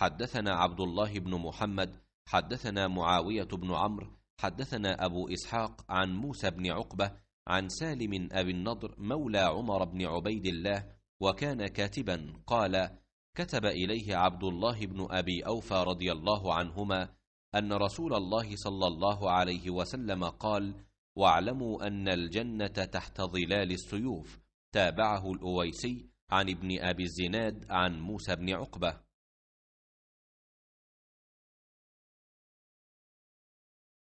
حدثنا عبد الله بن محمد حدثنا معاويه بن عمرو حدثنا ابو اسحاق عن موسى بن عقبه عن سالم ابي النضر مولى عمر بن عبيد الله وكان كاتبا قال كتب اليه عبد الله بن ابي اوفى رضي الله عنهما ان رسول الله صلى الله عليه وسلم قال واعلموا ان الجنه تحت ظلال السيوف تابعه الاويسي عن ابن ابي الزناد عن موسى بن عقبه